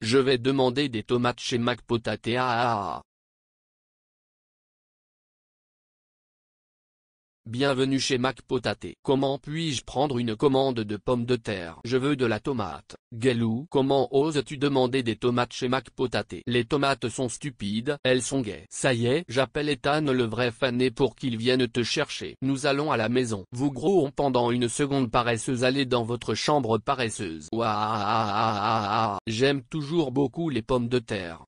Je vais demander des tomates chez Mac Potatea. Bienvenue chez Mac Potaté. Comment puis-je prendre une commande de pommes de terre Je veux de la tomate. Gelou Comment oses-tu demander des tomates chez Mac Potaté Les tomates sont stupides, elles sont gaies. Ça y est, j'appelle Ethan le vrai fané pour qu'il vienne te chercher. Nous allons à la maison. Vous gros pendant une seconde paresseuse allez dans votre chambre paresseuse. Ouah, ah, ah, ah, J'aime toujours beaucoup les pommes de terre.